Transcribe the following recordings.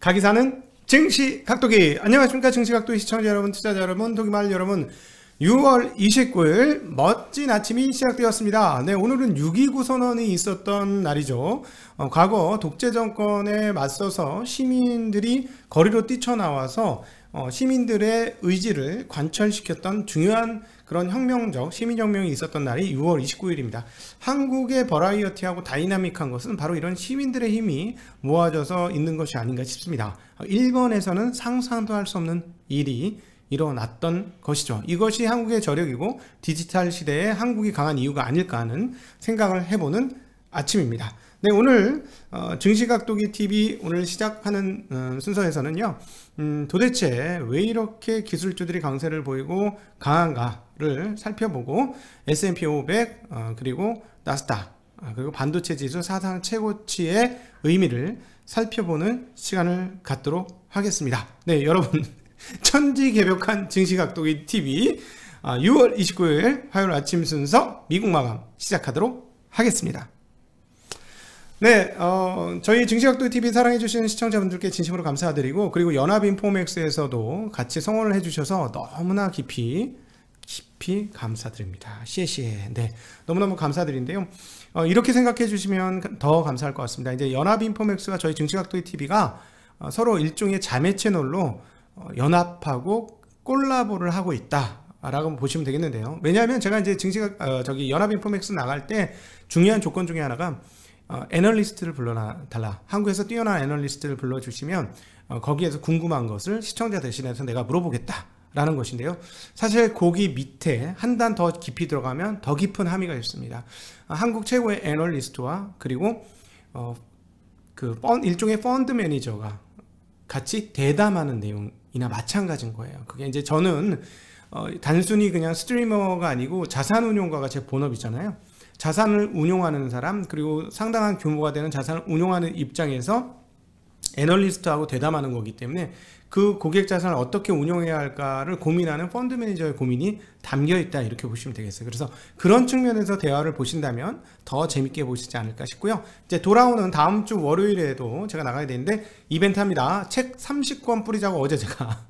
가기사는 증시 각도기 안녕하십니까 증시 각도기 시청자 여러분 투자자 여러분 독일 말 여러분 6월 29일 멋진 아침이 시작되었습니다. 네, 오늘은 6.29 선언이 있었던 날이죠. 어, 과거 독재 정권에 맞서서 시민들이 거리로 뛰쳐나와서 어, 시민들의 의지를 관철시켰던 중요한 그런 혁명적 시민혁명이 있었던 날이 6월 29일입니다. 한국의 버라이어티하고 다이나믹한 것은 바로 이런 시민들의 힘이 모아져서 있는 것이 아닌가 싶습니다. 일본에서는 상상도 할 수 없는 일이 일어났던 것이죠. 이것이 한국의 저력이고 디지털 시대에 한국이 강한 이유가 아닐까 하는 생각을 해보는 아침입니다. 네, 오늘 어, 증시각도기 TV 오늘 시작하는 음, 순서에서는요. 음, 도대체 왜 이렇게 기술주들이 강세를 보이고 강한가? 를 살펴보고 S&P 500 어, 그리고 나스닥 아, 그리고 반도체 지수 사상 최고치의 의미를 살펴보는 시간을 갖도록 하겠습니다. 네, 여러분 천지개벽한 증시각도기 TV 6월 29일 화요일 아침 순서 미국 마감 시작하도록 하겠습니다. 네, 어, 저희 증시각도 TV 사랑해주시 시청자분들께 진심으로 감사드리고, 그리고 연합인포맥스에서도 같이 성원을 해주셔서 너무나 깊이 깊이 감사드립니다. 시에시에. 네. 너무너무 감사드린데요. 어, 이렇게 생각해 주시면 더 감사할 것 같습니다. 이제 연합인포맥스가 저희 증시각도의 TV가 어, 서로 일종의 자매 채널로 어, 연합하고 콜라보를 하고 있다. 라고 보시면 되겠는데요. 왜냐하면 제가 이제 증시각, 어, 저기 연합인포맥스 나갈 때 중요한 조건 중에 하나가 어, 애널리스트를 불러달라. 한국에서 뛰어난 애널리스트를 불러주시면 어, 거기에서 궁금한 것을 시청자 대신해서 내가 물어보겠다. 라는 것인데요. 사실 고기 밑에 한 단 더 깊이 들어가면 더 깊은 함의가 있습니다. 아, 한국 최고의 애널리스트와 그리고 어, 그 펀, 일종의 펀드 매니저가 같이 대담하는 내용이나 마찬가지인 거예요. 그게 이제 저는 어, 단순히 그냥 스트리머가 아니고 자산운용가가 제 본업이잖아요. 자산을 운용하는 사람 그리고 상당한 규모가 되는 자산을 운용하는 입장에서 애널리스트하고 대담하는 거기 때문에 그 고객 자산을 어떻게 운용해야 할까를 고민하는 펀드 매니저의 고민이 담겨 있다 이렇게 보시면 되겠어요. 그래서 그런 측면에서 대화를 보신다면 더 재밌게 보시지 않을까 싶고요. 이제 돌아오는 다음 주 월요일에도 제가 나가야 되는데 이벤트 합니다. 책 30권 뿌리자고 어제 제가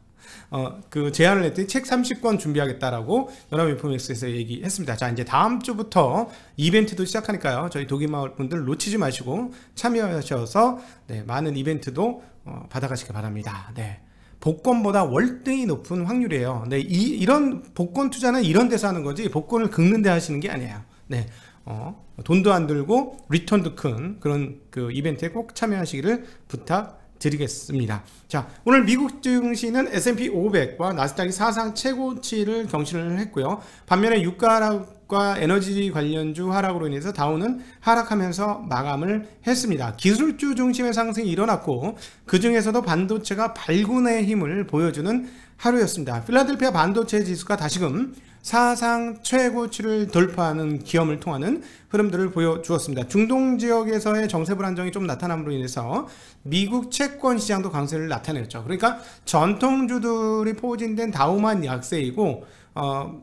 어, 그 제안을 했더니 책 30권 준비하겠다라고 연합인포맥스에서 얘기했습니다. 자 이제 다음 주부터 이벤트도 시작하니까요. 저희 독일마을 분들 놓치지 마시고 참여하셔서 네, 많은 이벤트도 어, 받아가시길 바랍니다. 네. 복권보다 월등히 높은 확률이에요. 네, 이, 이런 복권 투자는 이런 데서 하는 거지 복권을 긁는 데 하시는 게 아니에요. 네, 어, 돈도 안 들고 리턴도 큰 그런 그 이벤트에 꼭 참여하시기를 부탁 드리겠습니다. 자, 오늘 미국 증시는 S&P 500과 나스닥이 사상 최고치를 경신을 했고요. 반면에 유가락과 에너지 관련주 하락으로 인해서 다우는 하락하면서 마감을 했습니다. 기술주 중심의 상승이 일어났고 그중에서도 반도체가 발군의 힘을 보여주는 하루였습니다. 필라델피아 반도체 지수가 다시금 사상 최고치를 돌파하는 기염을 통하는 흐름들을 보여주었습니다. 중동 지역에서의 정세 불안정이 좀 나타남으로 인해서 미국 채권 시장도 강세를 나타냈죠. 그러니까 전통주들이 포진된 다우만 약세이고 어,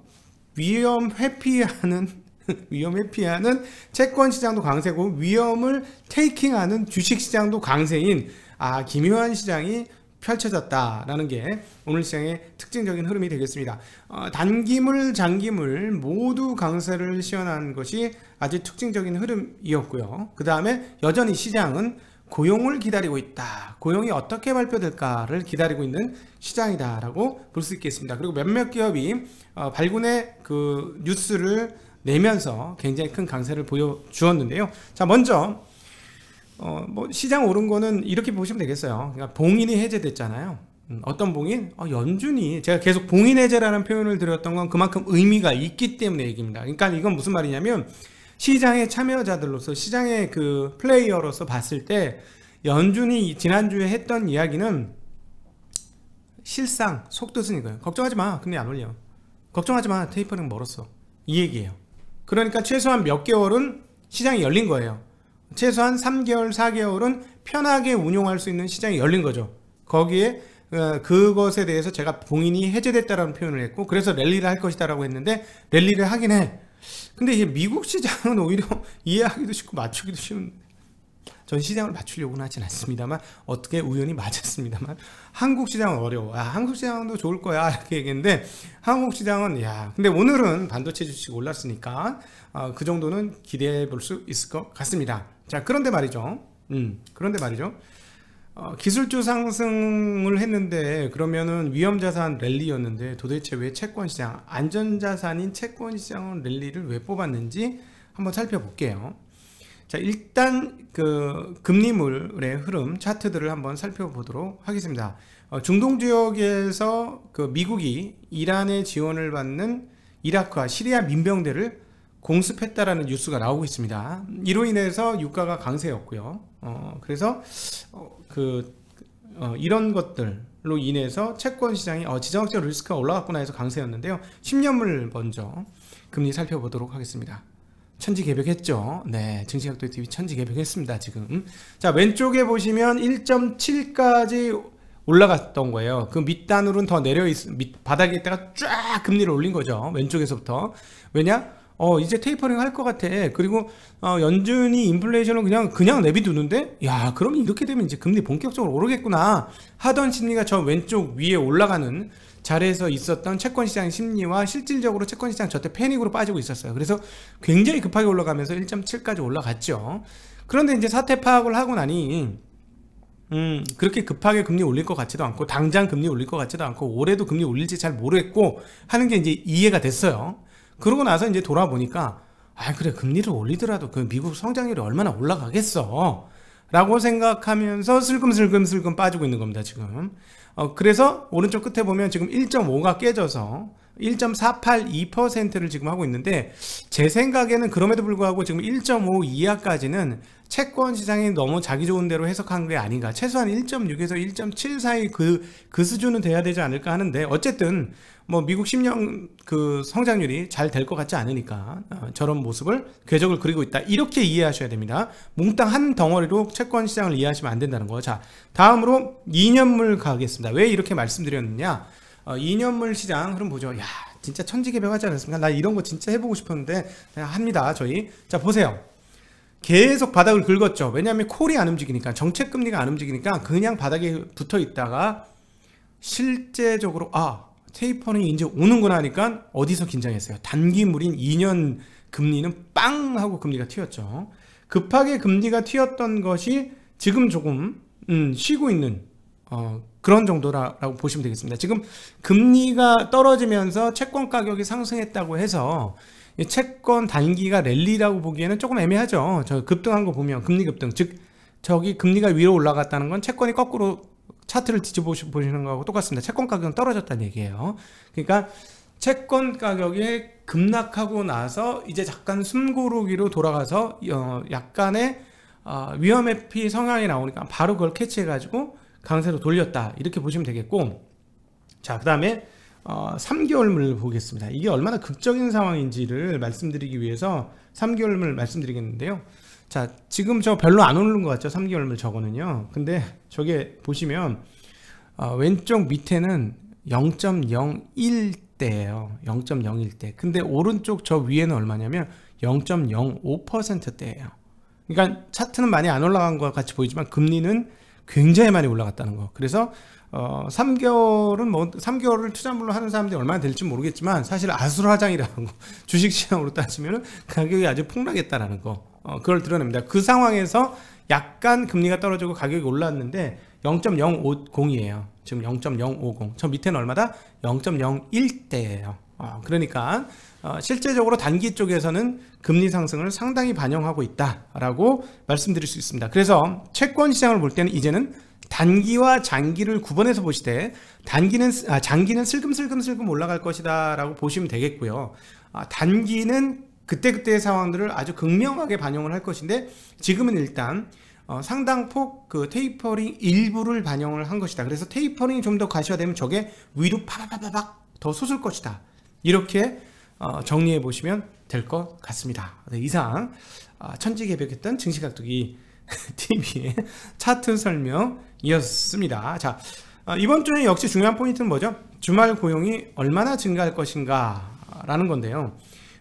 위험 회피하는 위험 회피하는 채권 시장도 강세고 위험을 테이킹하는 주식 시장도 강세인 아, 김효한 시장이 펼쳐졌다라는 게 오늘 시장의 특징적인 흐름이 되겠습니다. 어, 단기물, 장기물 모두 강세를 시연한 것이 아주 특징적인 흐름이었고요. 그 다음에 여전히 시장은 고용을 기다리고 있다. 고용이 어떻게 발표될까를 기다리고 있는 시장이다라고 볼 수 있겠습니다. 그리고 몇몇 기업이 어, 발군의 그 뉴스를 내면서 굉장히 큰 강세를 보여주었는데요. 자, 먼저 어, 뭐 시장 오른 거는 이렇게 보시면 되겠어요. 그러니까 봉인이 해제됐잖아요. 음, 어떤 봉인? 어, 연준이 제가 계속 봉인 해제라는 표현을 드렸던 건 그만큼 의미가 있기 때문에 얘기입니다. 그러니까 이건 무슨 말이냐면 시장의 참여자들로서 시장의 그 플레이어로서 봤을 때 연준이 지난주에 했던 이야기는 실상 속뜻은 이거예요. 걱정하지 마. 근데 안 올려. 걱정하지 마. 테이퍼링 멀었어. 이 얘기예요. 그러니까 최소한 몇 개월은 시장이 열린 거예요. 최소한 3개월, 4개월은 편하게 운용할 수 있는 시장이 열린 거죠. 거기에 어, 그것에 대해서 제가 봉인이 해제됐다라는 표현을 했고 그래서 랠리를 할 것이다라고 했는데 랠리를 하긴 해. 근데 이제 미국 시장은 오히려 이해하기도 쉽고 맞추기도 쉬운 전 시장을 맞추려고는 하진 않습니다만 어떻게 우연히 맞았습니다만 한국 시장은 어려워. 아, 한국 시장도 좋을 거야 이렇게 얘기했는데 한국 시장은 야 근데 오늘은 반도체 주식 올랐으니까 어, 그 정도는 기대해 볼 수 있을 것 같습니다. 자 그런데 말이죠 음 그런데 말이죠 어, 기술주 상승을 했는데 그러면은 위험자산 랠리였는데 도대체 왜 채권시장 안전자산인 채권시장 랠리를 왜 뽑았는지 한번 살펴볼게요 자 일단 그 금리물의 흐름 차트들을 한번 살펴보도록 하겠습니다 어, 중동 지역에서 그 미국이 이란의 지원을 받는 이라크와 시리아 민병대를 공습했다라는 뉴스가 나오고 있습니다. 이로 인해서 유가가 강세였고요. 어, 그래서 어, 그 어, 이런 것들로 인해서 채권 시장이 어, 지정학적 리스크가 올라갔구나 해서 강세였는데요. 10년물 먼저 금리 살펴보도록 하겠습니다. 천지 개벽했죠. 네, 증시학도 TV 천지 개벽했습니다. 지금 자 왼쪽에 보시면 1.7까지 올라갔던 거예요. 그 밑단으로는 더 내려 있, 밑 바닥에 있다가 쫙 금리를 올린 거죠. 왼쪽에서부터 왜냐? 어 이제 테이퍼링 할 것 같아 그리고 어, 연준이 인플레이션을 그냥 그냥 내비두는데 야 그럼 이렇게 되면 이제 금리 본격적으로 오르겠구나 하던 심리가 저 왼쪽 위에 올라가는 자리에서 있었던 채권시장 심리와 실질적으로 채권시장 저때 패닉으로 빠지고 있었어요 그래서 굉장히 급하게 올라가면서 1.7까지 올라갔죠 그런데 이제 사태 파악을 하고 나니 음, 그렇게 급하게 금리 올릴 것 같지도 않고, 당장 금리 올릴 것 같지도 않고, 올해도 금리 올릴지 잘 모르겠고, 하는 게 이제 이해가 됐어요. 그러고 나서 이제 돌아보니까 아 그래 금리를 올리더라도 그 미국 성장률이 얼마나 올라가겠어 라고 생각하면서 슬금슬금 슬금 빠지고 있는 겁니다 지금 어, 그래서 오른쪽 끝에 보면 지금 1.5가 깨져서 1.482%를 지금 하고 있는데 제 생각에는 그럼에도 불구하고 지금 1.5 이하까지는 채권 시장이 너무 자기 좋은 대로 해석한 게 아닌가 최소한 1.6에서 1.7 사이 그, 그 수준은 돼야 되지 않을까 하는데 어쨌든 뭐 미국 10년 그 성장률이 잘 될 것 같지 않으니까 어, 저런 모습을 궤적을 그리고 있다 이렇게 이해하셔야 됩니다 몽땅 한 덩어리로 채권 시장을 이해하시면 안 된다는 거 자 다음으로 2년물 가겠습니다 왜 이렇게 말씀드렸느냐 어, 2년물 시장 흐름 보죠. 야, 진짜 천지개벽하지 않았습니까? 나 이런 거 진짜 해보고 싶었는데 합니다. 저희 자 보세요. 계속 바닥을 긁었죠. 왜냐하면 콜이 안 움직이니까 정책 금리가 안 움직이니까 그냥 바닥에 붙어 있다가 실제적으로 아 테이퍼는 이제 오는구나 하니까 어디서 긴장했어요. 단기물인 2년 금리는 빵 하고 금리가 튀었죠. 급하게 금리가 튀었던 것이 지금 조금 음, 쉬고 있는 어, 그런 정도라고 보시면 되겠습니다. 지금 금리가 떨어지면서 채권 가격이 상승했다고 해서 채권 단기가 랠리라고 보기에는 조금 애매하죠. 저 급등한 거 보면 금리 급등 즉 저기 금리가 위로 올라갔다는 건 채권이 거꾸로 차트를 뒤집어 보시는 거하고 똑같습니다. 채권 가격은 떨어졌다는 얘기예요. 그러니까 채권 가격이 급락하고 나서 이제 잠깐 숨고르기로 돌아가서 어, 약간의 어, 위험 회피 성향이 나오니까 바로 그걸 캐치해가지고 강세로 돌렸다 이렇게 보시면 되겠고 자그 다음에 어, 3개월물을 보겠습니다 이게 얼마나 극적인 상황인지를 말씀드리기 위해서 3개월물 말씀드리겠는데요 자 지금 저 별로 안 오르는 것 같죠 3개월물 저거는요 근데 저게 보시면 어, 왼쪽 밑에는 0.01대예요 0.01대 근데 오른쪽 저 위에는 얼마냐면 0.05%대예요 그러니까 차트는 많이 안 올라간 것 같이 보이지만 금리는 굉장히 많이 올라갔다는 거. 그래서 어, 3개월은 뭐 3개월을 투자물로 하는 사람들이 얼마나 될지 모르겠지만 사실 아수라장이라는 거 주식 시장으로 따지면 가격이 아주 폭락했다라는 거. 어, 그걸 드러냅니다. 그 상황에서 약간 금리가 떨어지고 가격이 올랐는데 0.050이에요. 지금 0.050. 저 밑에는 얼마다? 0.01대예요. 어, 그러니까 어, 실제적으로 단기 쪽에서는 금리 상승을 상당히 반영하고 있다라고 말씀드릴 수 있습니다. 그래서 채권 시장을 볼 때는 이제는 단기와 장기를 구분해서 보시되 단기는 아, 장기는 슬금슬금슬금 올라갈 것이다라고 보시면 되겠고요. 아, 단기는 그때그때의 상황들을 아주 극명하게 반영을 할 것인데 지금은 일단 어, 상당폭 그 테이퍼링 일부를 반영을 한 것이다. 그래서 테이퍼링이 좀 더 가시화되면 저게 위로 파바바바박 더 솟을 것이다. 이렇게 어, 정리해 보시면 될 것 같습니다. 네, 이상 아, 천지개벽했던 증시각두기 TV의 차트 설명이었습니다. 자 어, 이번 주는 역시 중요한 포인트는 뭐죠? 주말 고용이 얼마나 증가할 것인가 라는 건데요.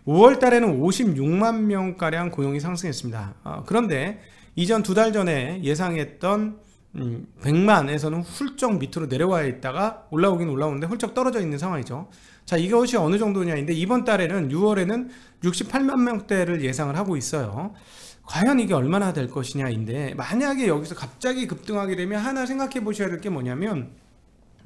5월 달에는 56만 명가량 고용이 상승했습니다. 어, 그런데 이전 두 달 전에 예상했던 음, 100만에서는 훌쩍 밑으로 내려와 있다가 올라오긴 올라오는데 훌쩍 떨어져 있는 상황이죠. 자, 이것이 어느 정도냐인데 이번 달에는 6월에는 68만 명대를 예상을 하고 있어요. 과연 이게 얼마나 될 것이냐인데 만약에 여기서 갑자기 급등하게 되면 하나 생각해 보셔야 될 게 뭐냐면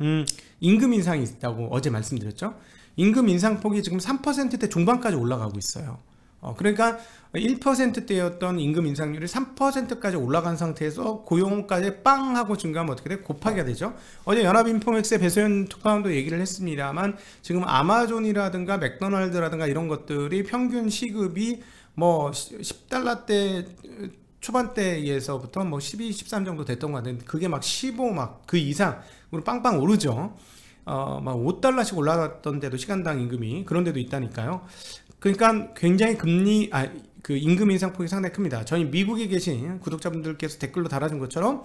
음, 임금 인상이 있다고 어제 말씀드렸죠. 임금 인상폭이 지금 3%대 중반까지 올라가고 있어요. 어, 그러니까 1%대였던 임금 인상률이 3%까지 올라간 상태에서 고용까지 빵 하고 증가하면 어떻게 돼? 곱하기가 되죠. 어제 연합인포맥스의 배소연 특파원도 얘기를 했습니다만 지금 아마존이라든가 맥도날드라든가 이런 것들이 평균 시급이 뭐 10달러대 초반대에서부터 뭐 12, 13 정도 됐던 것 같은데 그게 막 15 막 그 이상으로 빵빵 오르죠. 어, 막 5달러씩 올라갔던 데도 시간당 임금이 그런 데도 있다니까요. 그러니까 굉장히 금리 아그 임금 인상폭이 상당히 큽니다. 저희 미국에 계신 구독자분들께서 댓글로 달아준 것처럼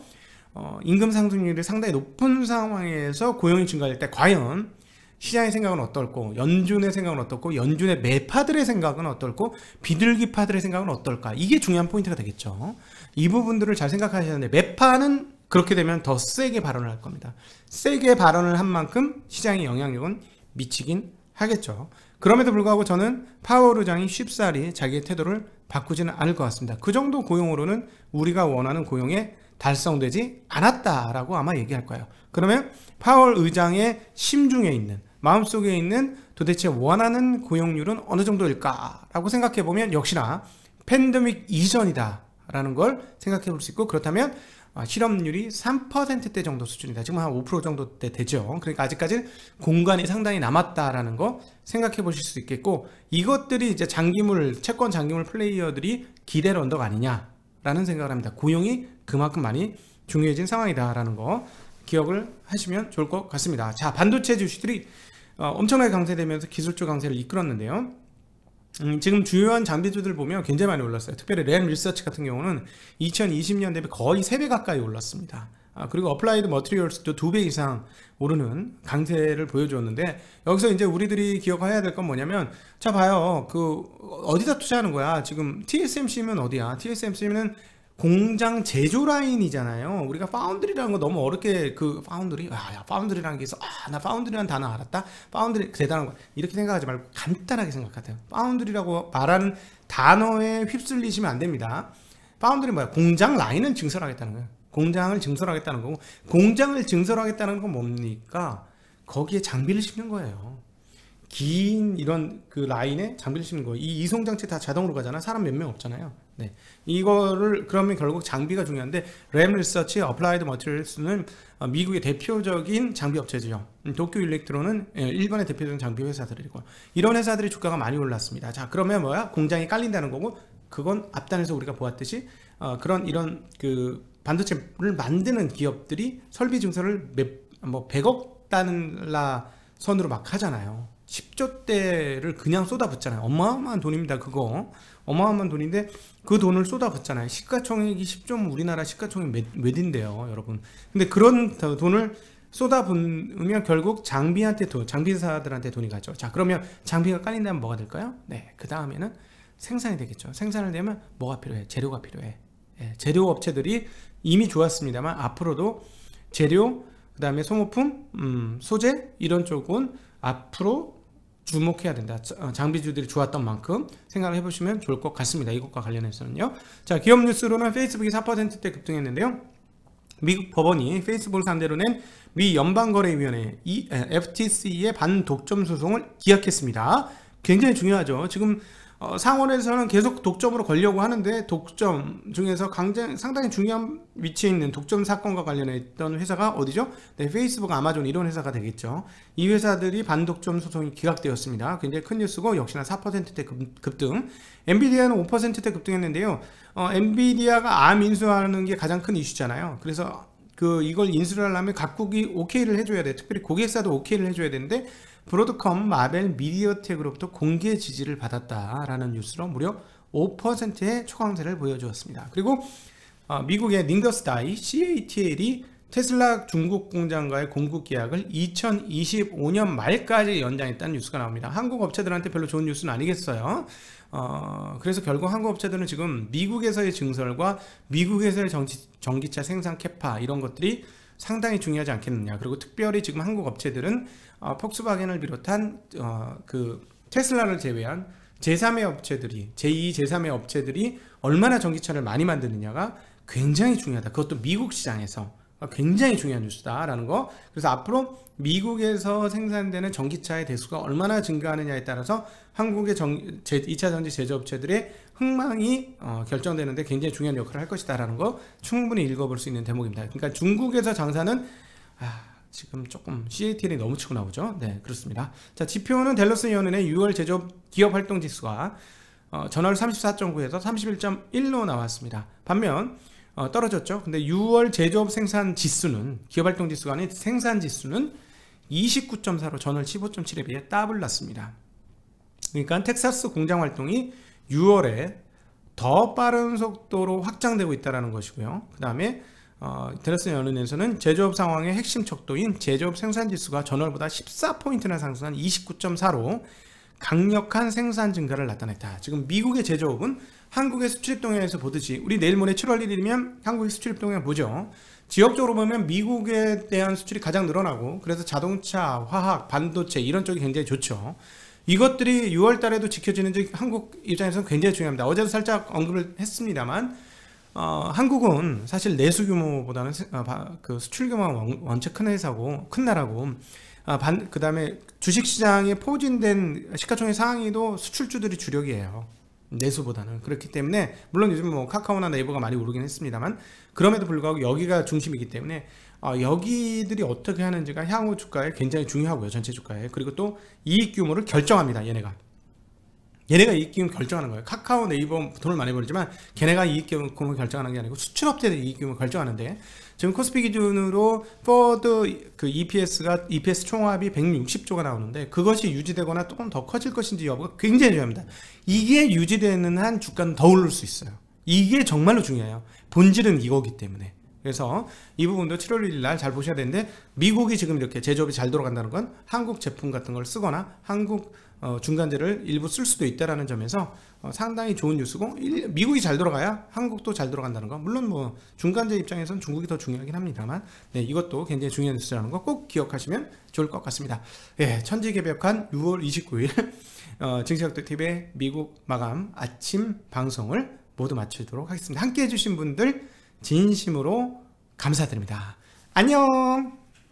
어, 임금 상승률이 상당히 높은 상황에서 고용이 증가할 때 과연 시장의 생각은 어떨고 연준의 생각은 어떻고 연준의 매파들의 생각은 어떨고 비둘기파들의 생각은 어떨까 이게 중요한 포인트가 되겠죠 이 부분들을 잘생각하셔는데 매파는 그렇게 되면 더 세게 발언을 할 겁니다 세게 발언을 한 만큼 시장의 영향력은 미치긴 하겠죠 그럼에도 불구하고 저는 파월 의장이 쉽사리 자기의 태도를 바꾸지는 않을 것 같습니다. 그 정도 고용으로는 우리가 원하는 고용에 달성되지 않았다라고 아마 얘기할 거예요. 그러면 파월 의장의 심중에 있는 마음속에 있는 도대체 원하는 고용률은 어느 정도일까라고 생각해 보면 역시나 팬데믹 이전이다라는 걸 생각해 볼 수 있고 그렇다면 아, 실업률이 3%대 정도 수준이다. 지금 한 5% 정도 대 되죠. 그러니까 아직까지는 공간이 상당히 남았다라는 거 생각해 보실 수 있겠고 이것들이 이제 장기물 채권 장기물 플레이어들이 기대를 언덕 아니냐라는 생각을 합니다. 고용이 그만큼 많이 중요해진 상황이다라는 거 기억을 하시면 좋을 것 같습니다. 자 반도체 주식들이 어, 엄청나게 강세되면서 기술주 강세를 이끌었는데요. 음, 지금 주요한 장비주들 보면 굉장히 많이 올랐어요. 특별히 램 리서치 같은 경우는 2020년 대비 거의 3배 가까이 올랐습니다. 아, 그리고 어플라이드 머트리얼스도 2배 이상 오르는 강세를 보여주었는데 여기서 이제 우리들이 기억해야 될 건 뭐냐면 자 봐요. 그 어디다 투자하는 거야? 지금 TSMC면 어디야? TSMC는 공장 제조 라인이잖아요. 우리가 파운드리라는 거 너무 어렵게 그 파운드리, 아, 야, 파운드리라는 게 있어. 아, 나 파운드리라는 단어 알았다. 파운드리 그 대단한 거 이렇게 생각하지 말고 간단하게 생각하세요. 파운드리라고 말하는 단어에 휩쓸리시면 안 됩니다. 파운드리 뭐야? 공장 라인은 증설하겠다는 거예요. 공장을 증설하겠다는 거고 공장을 증설하겠다는 건 뭡니까? 거기에 장비를 심는 거예요. 긴 이런 그 라인에 장비를 심는 거예요. 이 이송 장치 다 자동으로 가잖아. 사람 몇 명 없잖아요. 네. 이거를 그러면 결국 장비가 중요한데 램 리서치 어플라이드 머티리얼스는 어, 미국의 대표적인 장비 업체죠 음, 도쿄 일렉트로는 예, 일본의 대표적인 장비 회사들이고 이런 회사들이 주가가 많이 올랐습니다. 자 그러면 뭐야 공장이 깔린다는 거고 그건 앞단에서 우리가 보았듯이 어, 그런 이런 그 반도체를 만드는 기업들이 설비 증설을 몇, 뭐 100억 달러 선으로 막 하잖아요. 10조 대를 그냥 쏟아붓잖아요. 어마어마한 돈입니다. 그거 어마어마한 돈인데 그 돈을 쏟아붓잖아요. 시가총액이 10조 뭐 우리나라 시가총액 몇, 몇인데요, 여러분. 근데 그런 돈을 쏟아붓으면 결국 장비한테 돈, 장비사들한테 돈이 가죠. 자, 그러면 장비가 깔린다면 뭐가 될까요? 네, 그 다음에는 생산이 되겠죠. 생산을 되면 뭐가 필요해? 재료가 필요해. 예, 재료 업체들이 이미 좋았습니다만 앞으로도 재료, 그 다음에 소모품, 음, 소재 이런 쪽은 앞으로 주목해야 된다. 어, 장비주들이 좋았던 만큼 생각을 해보시면 좋을 것 같습니다. 이것과 관련해서는요. 자, 기업 뉴스로는 페이스북이 4%대 급등했는데요. 미국 법원이 페이스북을 상대로 낸 미 연방거래위원회 e, FTC의 반독점 소송을 기약했습니다 굉장히 중요하죠. 지금 어, 상원에서는 계속 독점으로 걸려고 하는데 독점 중에서 강제, 상당히 중요한 위치에 있는 독점 사건과 관련해 있던 회사가 어디죠? 네, 페이스북, 아마존 이런 회사가 되겠죠. 이 회사들이 반독점 소송이 기각되었습니다. 굉장히 큰 뉴스고 역시나 4%대 급, 급등. 엔비디아는 5%대 급등했는데요. 어, 엔비디아가 암 인수하는 게 가장 큰 이슈잖아요. 그래서 그 이걸 인수를 하려면 각국이 오케이를 해줘야 돼. 특별히 고객사도 오케이를 해줘야 되는데 브로드컴 마벨 미디어텍으로부터 공개 지지를 받았다라는 뉴스로 무려 5%의 초강세를 보여주었습니다. 그리고 어, 미국의 닝더스다이 CATL이 테슬라 중국 공장과의 공급 계약을 2025년 말까지 연장했다는 뉴스가 나옵니다. 한국 업체들한테 별로 좋은 뉴스는 아니겠어요. 어, 그래서 결국 한국 업체들은 지금 미국에서의 증설과 미국에서의 전기, 전기차 생산 캐파 이런 것들이 상당히 중요하지 않겠느냐. 그리고 특별히 지금 한국 업체들은 어, 폭스바겐을 비롯한 어, 그 테슬라를 제외한 제3의 업체들이 제2, 제3의 업체들이 얼마나 전기차를 많이 만드느냐가 굉장히 중요하다. 그것도 미국 시장에서 아, 굉장히 중요한 뉴스다라는 거. 그래서 앞으로 미국에서 생산되는 전기차의 대수가 얼마나 증가하느냐에 따라서 한국의 전, 제, 2차 전지 제조업체들의 흥망이 어, 결정되는데 굉장히 중요한 역할을 할 것이다라는 거 충분히 읽어볼 수 있는 대목입니다. 그러니까 중국에서 장사는 아, 지금 조금 CATL이 너무 치고 나오죠. 네, 그렇습니다. 자, 지표는 델러스 연은의 6월 제조업 기업 활동 지수가 어, 전월 34.9에서 31.1로 나왔습니다. 반면 어, 떨어졌죠. 근데 6월 제조업 생산 지수는 기업 활동 지수가 아닌 생산 지수는 29.4로 전월 15.7에 비해 따블 났습니다. 그러니까 텍사스 공장 활동이 6월에 더 빠른 속도로 확장되고 있다는 것이고요. 그 다음에 어, 드레스 연은에서는 제조업 상황의 핵심 척도인 제조업 생산지수가 전월보다 14포인트나 상승한 29.4로 강력한 생산 증가를 나타냈다. 지금 미국의 제조업은 한국의 수출입 동향에서 보듯이 우리 내일 모레 7월 1일이면 한국의 수출입 동향 보죠. 지역적으로 보면 미국에 대한 수출이 가장 늘어나고 그래서 자동차, 화학, 반도체 이런 쪽이 굉장히 좋죠. 이것들이 6월 달에도 지켜지는지 한국 입장에서는 굉장히 중요합니다. 어제도 살짝 언급을 했습니다만 어, 한국은 사실 내수 규모보다는 어, 그 수출 규모가 원체 큰 회사고 큰 나라고 아, 그 다음에 주식시장에 포진된 시가총액 상위도 수출주들이 주력이에요. 내수보다는 그렇기 때문에 물론 요즘 뭐 카카오나 네이버가 많이 오르긴 했습니다만 그럼에도 불구하고 여기가 중심이기 때문에 어, 여기들이 어떻게 하는지가 향후 주가에 굉장히 중요하고요 전체 주가에 그리고 또 이익 규모를 결정합니다 얘네가 얘네가 이익규모 결정하는 거예요. 카카오, 네이버 돈을 많이 벌지만 걔네가 이익규모 결정하는 게 아니고 수출업체들이 이익규모 결정하는데 지금 코스피 기준으로 포드 그 EPS가 EPS 총합이 160조가 나오는데 그것이 유지되거나 조금 더 커질 것인지 여부가 굉장히 중요합니다. 이게 유지되는 한 주가는 더 오를 수 있어요. 이게 정말로 중요해요. 본질은 이거기 때문에. 그래서 이 부분도 7월 1일 날 잘 보셔야 되는데 미국이 지금 이렇게 제조업이 잘 돌아간다는 건 한국 제품 같은 걸 쓰거나 한국 어, 중간재를 일부 쓸 수도 있다라는 점에서 어, 상당히 좋은 뉴스고 일, 미국이 잘 돌아가야 한국도 잘 돌아간다는 거 물론 뭐 중간재 입장에선 중국이 더 중요하긴 합니다만 네, 이것도 굉장히 중요한 뉴스라는 거 꼭 기억하시면 좋을 것 같습니다 예, 천지개벽한 6월 29일 어, 증시학도TV의 미국 마감 아침 방송을 모두 마치도록 하겠습니다 함께 해주신 분들 진심으로 감사드립니다. 안녕!